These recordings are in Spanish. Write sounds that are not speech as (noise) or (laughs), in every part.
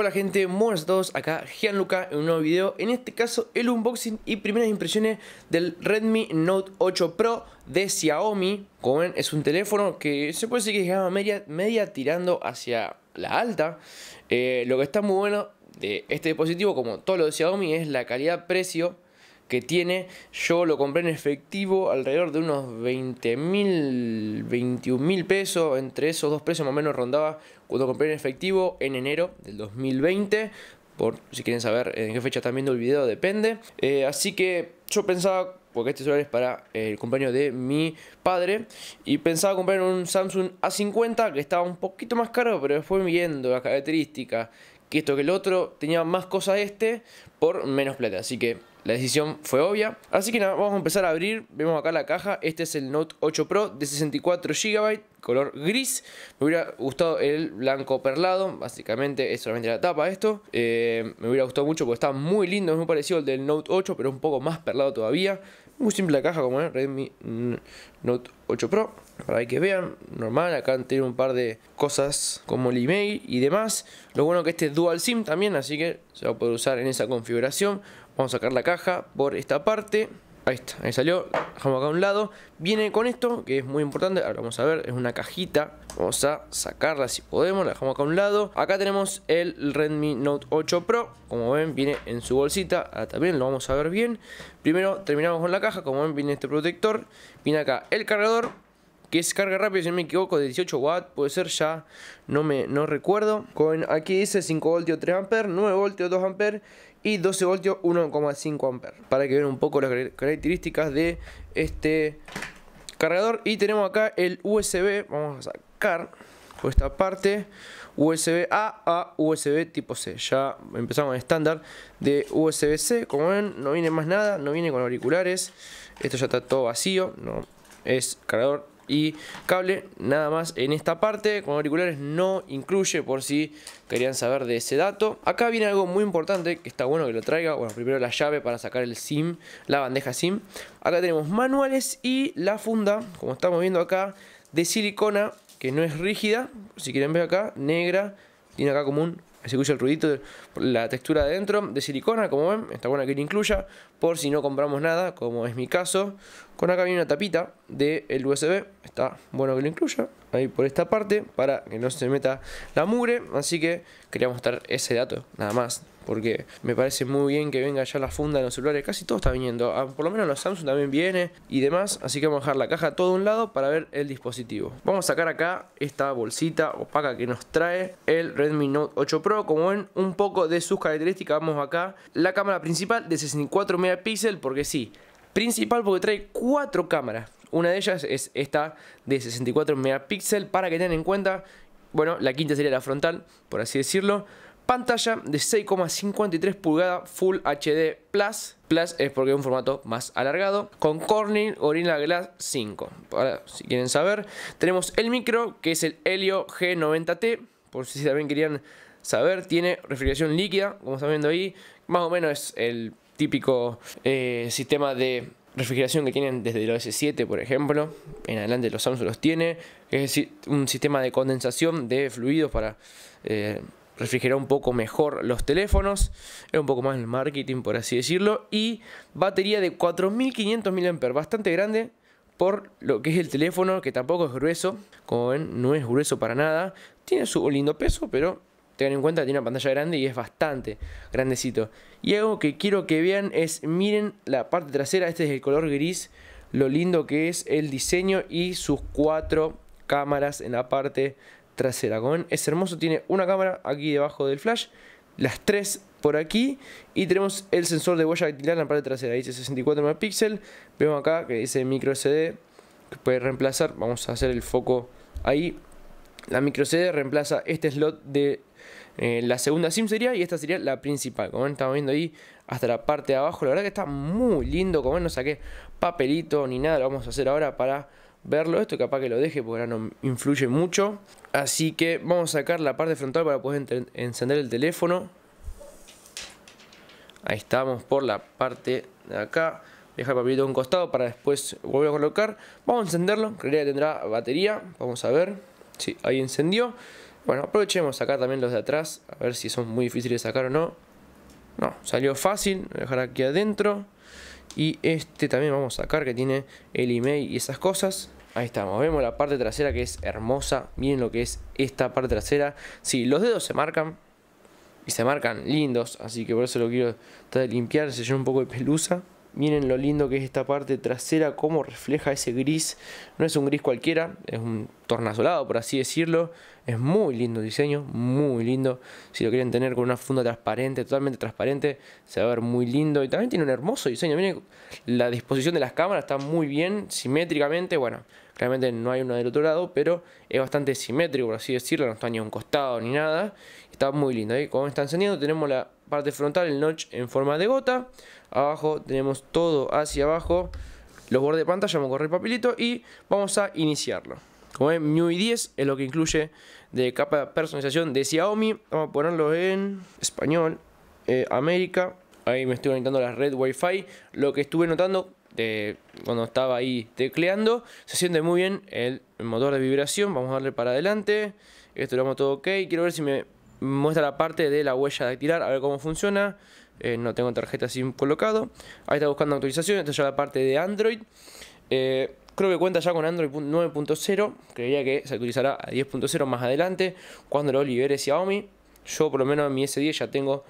Hola gente, buenas a todos, acá Gianluca en un nuevo video, en este caso el unboxing y primeras impresiones del Redmi Note 8 Pro de Xiaomi Como ven es un teléfono que se puede decir que llegaba media, tirando hacia la alta eh, Lo que está muy bueno de este dispositivo, como todo lo de Xiaomi, es la calidad-precio que tiene. Yo lo compré en efectivo alrededor de unos 20 mil, 21 mil pesos. Entre esos dos precios más o menos rondaba cuando compré en efectivo en enero del 2020. Por si quieren saber eh, en qué fecha están viendo el video, depende. Eh, así que yo pensaba, porque este celular es para el cumpleaños de mi padre, y pensaba comprar un Samsung A50 que estaba un poquito más caro, pero después viendo las características, que esto que el otro tenía más cosas este por menos plata. Así que la decisión fue obvia. Así que nada, vamos a empezar a abrir. Vemos acá la caja. Este es el Note 8 Pro de 64 GB, color gris. Me hubiera gustado el blanco perlado. Básicamente es solamente la tapa esto. Eh, me hubiera gustado mucho porque está muy lindo. Es muy parecido al del Note 8, pero un poco más perlado todavía. Muy simple la caja como es, Redmi Note 8 Pro. Para que vean, normal, acá tiene un par de cosas como el email y demás. Lo bueno que este es dual SIM también, así que se va a poder usar en esa configuración. Vamos a sacar la caja por esta parte. Ahí está, ahí salió, dejamos acá a un lado Viene con esto, que es muy importante Ahora vamos a ver, es una cajita Vamos a sacarla si podemos, la dejamos acá a un lado Acá tenemos el Redmi Note 8 Pro Como ven, viene en su bolsita Ahora también lo vamos a ver bien Primero terminamos con la caja, como ven viene este protector Viene acá el cargador que es carga rápida, si no me equivoco, de 18 watts, puede ser ya, no me recuerdo. Con aquí dice 5 voltios 3 amperes, 9 voltios 2 amperes y 12 voltios 1,5 amperes para que vean un poco las características de este cargador y tenemos acá el USB vamos a sacar por esta parte USB A a USB tipo C ya empezamos en estándar de USB C como ven no viene más nada no viene con auriculares esto ya está todo vacío no es cargador y cable nada más en esta parte con auriculares no incluye por si querían saber de ese dato acá viene algo muy importante que está bueno que lo traiga bueno primero la llave para sacar el sim la bandeja sim acá tenemos manuales y la funda como estamos viendo acá de silicona que no es rígida si quieren ver acá negra tiene acá como un se escucha el ruidito, de la textura de dentro, de silicona, como ven, está buena que lo incluya, por si no compramos nada, como es mi caso. Con acá viene una tapita del USB, está bueno que lo incluya, ahí por esta parte, para que no se meta la mugre, así que quería mostrar ese dato, nada más porque me parece muy bien que venga ya la funda de los celulares, casi todo está viniendo, ah, por lo menos los Samsung también viene y demás, así que vamos a dejar la caja a todo un lado para ver el dispositivo. Vamos a sacar acá esta bolsita opaca que nos trae el Redmi Note 8 Pro, como ven un poco de sus características, vamos acá, la cámara principal de 64 megapíxeles, porque sí, principal porque trae cuatro cámaras. Una de ellas es esta de 64 megapíxeles para que tengan en cuenta, bueno, la quinta sería la frontal, por así decirlo. Pantalla de 6,53 pulgadas Full HD Plus. Plus es porque es un formato más alargado. Con Corning Gorilla Glass 5. Ahora, si quieren saber, tenemos el micro que es el Helio G90T. Por si también querían saber, tiene refrigeración líquida, como están viendo ahí. Más o menos es el típico eh, sistema de refrigeración que tienen desde los S7, por ejemplo. En adelante los Samsung los tiene. Es decir, un sistema de condensación de fluidos para eh, refrigerar un poco mejor los teléfonos, es un poco más el marketing por así decirlo, y batería de 4500 mAh, bastante grande por lo que es el teléfono, que tampoco es grueso, como ven no es grueso para nada, tiene su lindo peso, pero tengan en cuenta que tiene una pantalla grande y es bastante grandecito. Y algo que quiero que vean es, miren la parte trasera, este es el color gris, lo lindo que es el diseño y sus cuatro cámaras en la parte trasera. Como ven, es hermoso. Tiene una cámara aquí debajo del flash. Las tres por aquí. Y tenemos el sensor de huella dactilar en la parte trasera. Dice 64 megapíxeles. Vemos acá que dice micro SD. Que puede reemplazar. Vamos a hacer el foco ahí. La micro SD reemplaza este slot de eh, la segunda SIM sería y esta sería la principal. Como ven, estamos viendo ahí hasta la parte de abajo. La verdad que está muy lindo. Como ven, no saqué papelito ni nada. Lo vamos a hacer ahora para verlo. Esto capaz que lo deje porque ahora no influye mucho. Así que vamos a sacar la parte frontal para poder encender el teléfono. Ahí estamos por la parte de acá. Dejar el papelito a un costado para después volver a colocar. Vamos a encenderlo. creo que tendrá batería. Vamos a ver. Sí, ahí encendió. Bueno, aprovechemos sacar también los de atrás. A ver si son muy difíciles de sacar o no. No, salió fácil. dejar aquí adentro. Y este también vamos a sacar que tiene el email y esas cosas. Ahí estamos, vemos la parte trasera que es hermosa. Miren lo que es esta parte trasera. Sí, los dedos se marcan. Y se marcan lindos, así que por eso lo quiero limpiar. Se llena un poco de pelusa. Miren lo lindo que es esta parte trasera, cómo refleja ese gris. No es un gris cualquiera, es un tornasolado, por así decirlo. Es muy lindo el diseño, muy lindo. Si lo quieren tener con una funda transparente, totalmente transparente, se va a ver muy lindo. Y también tiene un hermoso diseño. Miren, la disposición de las cámaras está muy bien, simétricamente. Bueno, claramente no hay una del otro lado, pero es bastante simétrico, por así decirlo. No está ni a un costado ni nada. Está muy lindo. ¿eh? Como está encendiendo, tenemos la parte frontal, el notch en forma de gota abajo tenemos todo hacia abajo, los bordes de pantalla, vamos a correr el papelito y vamos a iniciarlo. Como ven, MIUI 10 es lo que incluye de capa de personalización de Xiaomi. Vamos a ponerlo en español, eh, América. Ahí me estoy conectando a la red Wi-Fi. Lo que estuve notando de cuando estaba ahí tecleando, se siente muy bien el motor de vibración. Vamos a darle para adelante. Esto lo vamos todo ok. Quiero ver si me muestra la parte de la huella de tirar a ver cómo funciona. Eh, no tengo tarjeta sin colocado. Ahí está buscando actualización, esta es ya la parte de Android. Eh, creo que cuenta ya con Android 9.0, creería que se actualizará a 10.0 más adelante, cuando lo libere Xiaomi. Yo por lo menos en mi S10 ya tengo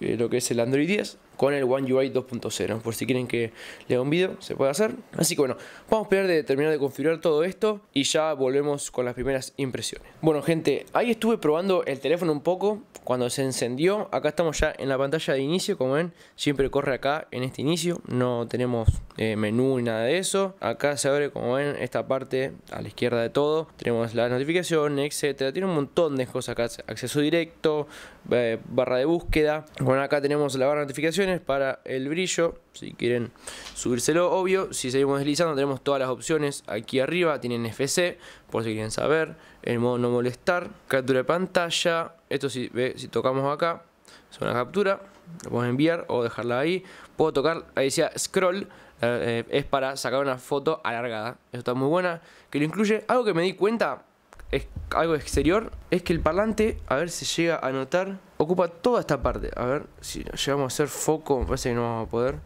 eh, lo que es el Android 10 con el One UI 2.0. Por si quieren que lea un video, se puede hacer. Así que bueno, vamos a esperar de terminar de configurar todo esto y ya volvemos con las primeras impresiones. Bueno gente, ahí estuve probando el teléfono un poco cuando se encendió. Acá estamos ya en la pantalla de inicio, como ven, siempre corre acá en este inicio. No tenemos eh, menú ni nada de eso. Acá se abre, como ven, esta parte a la izquierda de todo. Tenemos las notificaciones, etcétera. Tiene un montón de cosas acá. Acceso directo, eh, barra de búsqueda. Bueno, acá tenemos la barra de notificaciones para el brillo, si quieren subírselo, obvio. Si seguimos deslizando tenemos todas las opciones aquí arriba, tienen FC, por si quieren saber, el modo no molestar, captura de pantalla, esto si, tocamos acá, es una captura, lo podemos enviar o dejarla ahí. Puedo tocar, ahí decía scroll, eh, eh, es para sacar una foto alargada. esto está muy buena, que lo incluye. Algo que me di cuenta es algo exterior, es que el parlante, a ver si llega a notar, ocupa toda esta parte. A ver si llegamos a hacer foco, me parece que no vamos a poder.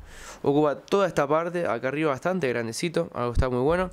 Ocupa toda esta parte, acá arriba bastante grandecito, algo está muy bueno.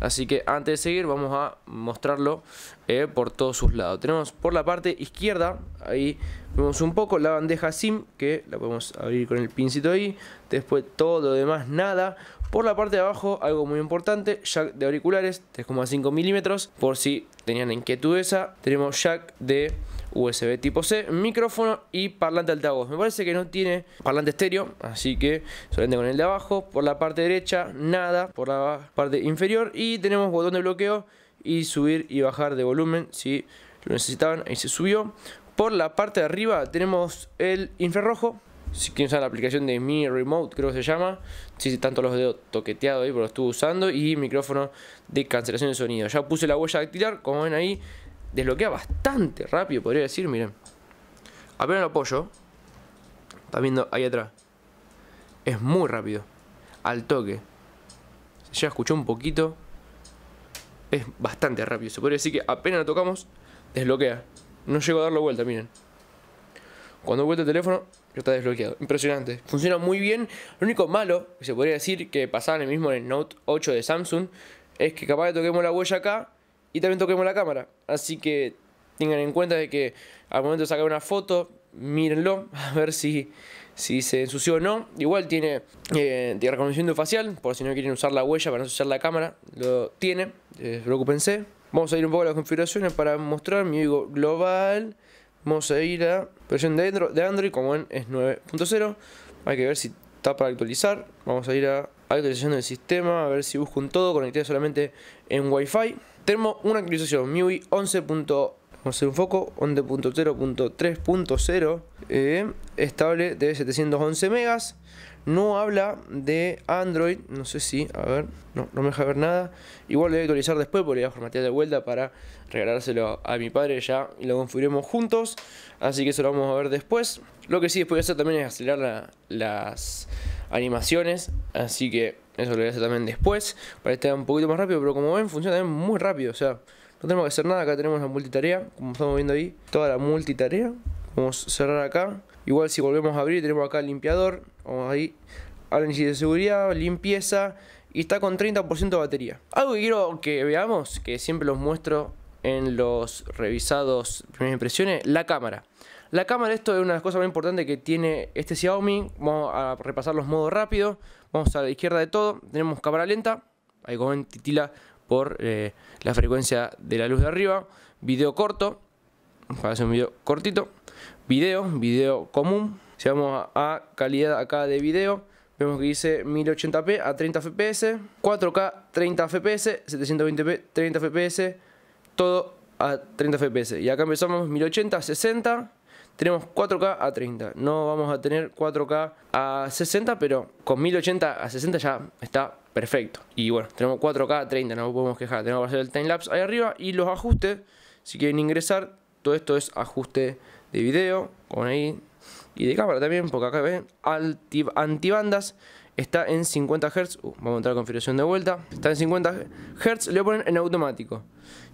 Así que antes de seguir vamos a mostrarlo eh, por todos sus lados. Tenemos por la parte izquierda, ahí vemos un poco la bandeja SIM, que la podemos abrir con el pincito ahí. Después todo lo demás nada. Por la parte de abajo, algo muy importante, jack de auriculares 3,5 milímetros, por si tenían inquietud esa. Tenemos jack de USB tipo C, micrófono y parlante altavoz. Me parece que no tiene parlante estéreo, así que solamente con el de abajo. Por la parte derecha, nada. Por la parte inferior y tenemos botón de bloqueo y subir y bajar de volumen si lo necesitaban. Ahí se subió. Por la parte de arriba tenemos el infrarrojo si quieren usar la aplicación de Mi Remote, creo que se llama. Sí, tanto los dedos toqueteados ahí, pero lo estuve usando. Y micrófono de cancelación de sonido. Ya puse la huella de tirar como ven ahí, desbloquea bastante rápido, podría decir, miren. Apenas lo apoyo. está viendo ahí atrás. Es muy rápido. Al toque. Ya escuchó un poquito. Es bastante rápido. Se podría decir que apenas lo tocamos, desbloquea. No llego a darlo vuelta, miren. Cuando vuelta el teléfono, está desbloqueado. Impresionante. Funciona muy bien. Lo único malo que se podría decir que pasaba en el mismo en el Note 8 de Samsung es que capaz que toquemos la huella acá y también toquemos la cámara. Así que tengan en cuenta de que al momento de sacar una foto, mírenlo, (laughs) a ver si, si se ensució o no. Igual tiene, eh, reconocimiento facial, por si no quieren usar la huella para no ensuciar la cámara, lo tiene, eh, Vamos a ir un poco a las configuraciones para mostrar mi Vivo global. Vamos a ir a versión de Android, de Android como ven es 9.0. Hay que ver si está para actualizar. Vamos a ir a actualización del sistema, a ver si busco un todo, conectado solamente en Wi-Fi. Tenemos una actualización, MIUI 11. Vamos a hacer un foco, 11.0.3.0, eh, estable de 711 megas. No habla de Android, no sé si, a ver, no, no me deja ver nada. Igual lo voy a actualizar después porque voy a de vuelta para regalárselo a mi padre ya y lo configuremos juntos. Así que eso lo vamos a ver después. Lo que sí después voy a hacer también es acelerar las animaciones, así que eso lo voy a hacer también después para que esté un poquito más rápido, pero como ven funciona también muy rápido, o sea, no tenemos que hacer nada, acá tenemos la multitarea, como estamos viendo ahí, toda la multitarea. Vamos a cerrar acá. Igual si volvemos a abrir, tenemos acá el limpiador, vamos ahí, análisis de seguridad, limpieza, y está con 30% de batería. Algo que quiero que veamos, que siempre los muestro en los revisados primeras impresiones, la cámara. La cámara, esto es una de las cosas más importantes que tiene este Xiaomi. Vamos a repasar los modos rápido. Vamos a la izquierda de todo. Tenemos cámara lenta. Ahí como titila por eh, la frecuencia de la luz de arriba. Video corto. Para hacer un video cortito video, video común. Si vamos a calidad acá de video, vemos que dice 1080p a 30 fps, 4K 30 fps, 720p 30 fps, todo a 30 fps. Y acá empezamos 1080 a 60, tenemos 4K a 30. No vamos a tener 4K a 60, pero con 1080 a 60 ya está perfecto. Y bueno, tenemos 4K a 30, no podemos quejar. Tenemos que hacer el timelapse ahí arriba y los ajustes. Si quieren ingresar, todo esto es ajuste de video, con ahí, y de cámara también, porque acá ven, antibandas está en 50 Hz. Uh, vamos a entrar a configuración de vuelta. Está en 50 Hz, le ponen en automático.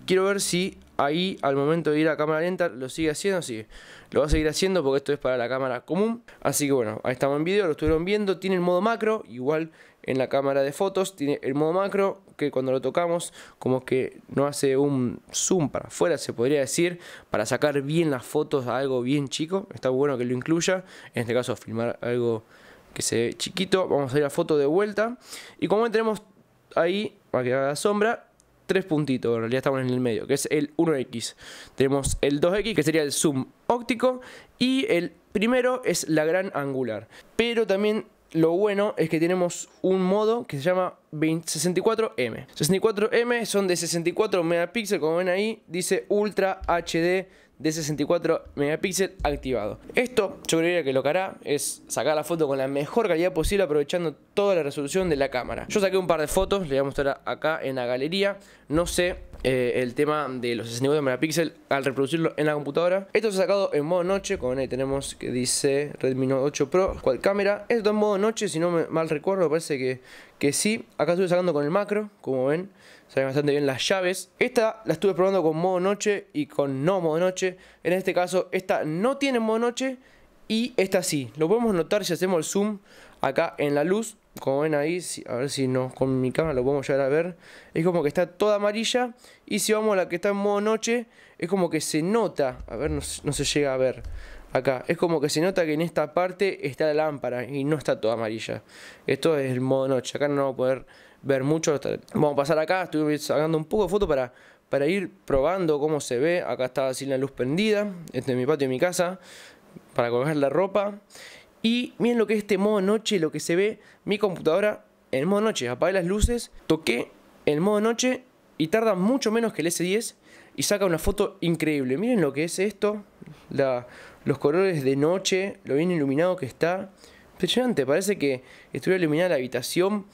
Quiero ver si ahí al momento de ir a cámara lenta lo sigue haciendo, sí, Lo va a seguir haciendo porque esto es para la cámara común. Así que bueno, ahí estamos en video, lo estuvieron viendo. Tiene el modo macro, igual en la cámara de fotos tiene el modo macro que cuando lo tocamos como que no hace un zoom para afuera se podría decir para sacar bien las fotos a algo bien chico está bueno que lo incluya en este caso filmar algo que se ve chiquito vamos a ir a foto de vuelta y como ven tenemos ahí para que quedar la sombra tres puntitos, en realidad estamos en el medio, que es el 1X. Tenemos el 2X, que sería el zoom óptico, y el primero es la gran angular. Pero también lo bueno es que tenemos un modo que se llama 64M. 64M son de 64 megapíxeles, como ven ahí, dice Ultra HD de 64 megapíxeles activado. Esto yo creo que lo que hará es sacar la foto con la mejor calidad posible aprovechando toda la resolución de la cámara. Yo saqué un par de fotos, les voy a mostrar acá en la galería. No sé eh, el tema de los 64 megapíxeles al reproducirlo en la computadora. Esto se ha sacado en modo noche, como ahí tenemos que dice Redmi Note 8 Pro, cual cámara. Esto en modo noche, si no me mal recuerdo, parece que, que sí. Acá estoy sacando con el macro, como ven. Saben bastante bien las llaves. Esta la estuve probando con modo noche y con no modo noche. En este caso, esta no tiene modo noche y esta sí. Lo podemos notar si hacemos el zoom acá en la luz. Como ven ahí, a ver si no, con mi cámara lo podemos llegar a ver. Es como que está toda amarilla. Y si vamos a la que está en modo noche, es como que se nota. A ver, no, se llega a ver acá. Es como que se nota que en esta parte está la lámpara y no está toda amarilla. Esto es el modo noche. Acá no vamos a poder ver mucho. Vamos a pasar acá, estuve sacando un poco de fotos para, para ir probando cómo se ve. Acá está así la luz prendida, entre mi patio y mi casa, para coger la ropa. Y miren lo que es este modo noche, lo que se ve mi computadora en modo noche. Apagué las luces, toqué el modo noche y tarda mucho menos que el S10 y saca una foto increíble. Miren lo que es esto, los colores de noche, lo bien iluminado que está. Impresionante, parece que estuviera iluminada la habitación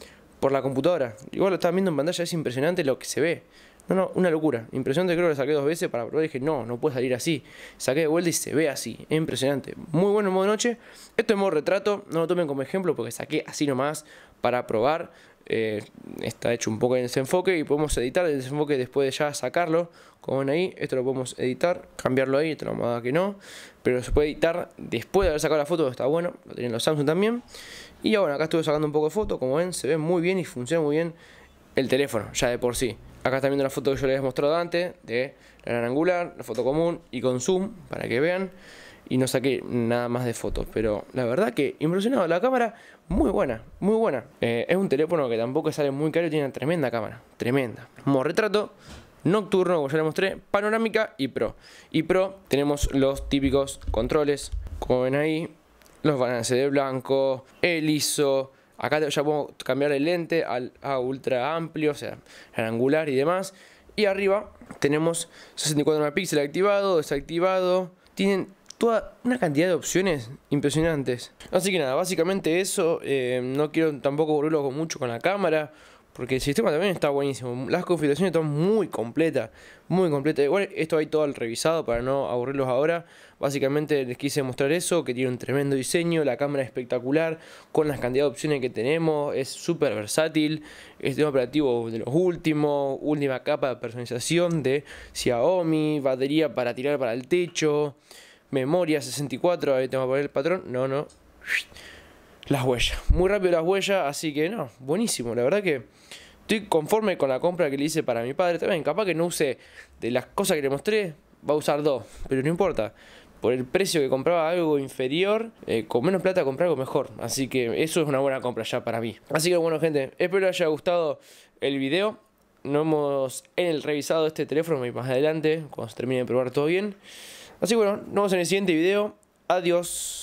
por la computadora. Igual lo estaban viendo en pantalla, es impresionante lo que se ve. No, no, una locura. Impresionante, creo que lo saqué dos veces para probar dije, no, no puede salir así. Saqué de vuelta y se ve así. Es impresionante. Muy bueno en modo noche. Esto es modo retrato, no lo tomen como ejemplo porque saqué así nomás para probar. Eh, está hecho un poco en desenfoque y podemos editar el desenfoque después de ya sacarlo. Como ven ahí, esto lo podemos editar, cambiarlo ahí, esto lo que no. Pero se puede editar después de haber sacado la foto, está bueno. Lo tienen los Samsung también. Y ya bueno, acá estuve sacando un poco de foto, como ven, se ve muy bien y funciona muy bien el teléfono, ya de por sí. Acá está viendo la foto que yo les he mostrado antes, de la gran angular, la foto común y con zoom, para que vean. Y no saqué nada más de fotos, pero la verdad que impresionado, la cámara muy buena, muy buena. Eh, es un teléfono que tampoco sale muy caro y tiene una tremenda cámara, tremenda. Como retrato, nocturno, como ya les mostré, panorámica y pro. Y pro tenemos los típicos controles, como ven ahí, los balances de blanco, el ISO. Acá ya puedo cambiar el lente al, a ultra amplio, o sea, gran angular y demás. Y arriba tenemos 64 megapíxeles activado, desactivado. Tienen toda una cantidad de opciones impresionantes. Así que nada, básicamente eso. Eh, no quiero tampoco volverlo mucho con la cámara. Porque el sistema también está buenísimo. Las configuraciones están muy completas. Muy completas. Igual esto hay todo al revisado para no aburrirlos ahora. Básicamente les quise mostrar eso, que tiene un tremendo diseño. La cámara es espectacular. Con las cantidades de opciones que tenemos. Es súper versátil. Es operativo de los últimos. Última capa de personalización de Xiaomi. Batería para tirar para el techo. Memoria 64. Ahí tengo que poner el patrón. No, no las huellas. Muy rápido las huellas, así que no, buenísimo. La verdad que estoy conforme con la compra que le hice para mi padre también. Capaz que no use de las cosas que le mostré, va a usar dos, pero no importa. Por el precio que compraba algo inferior, eh, con menos plata comprar algo mejor. Así que eso es una buena compra ya para mí. Así que bueno gente, espero les haya gustado el video. No hemos revisado este teléfono y más adelante, cuando se termine de probar todo bien. Así que bueno, nos vemos en el siguiente video. Adiós.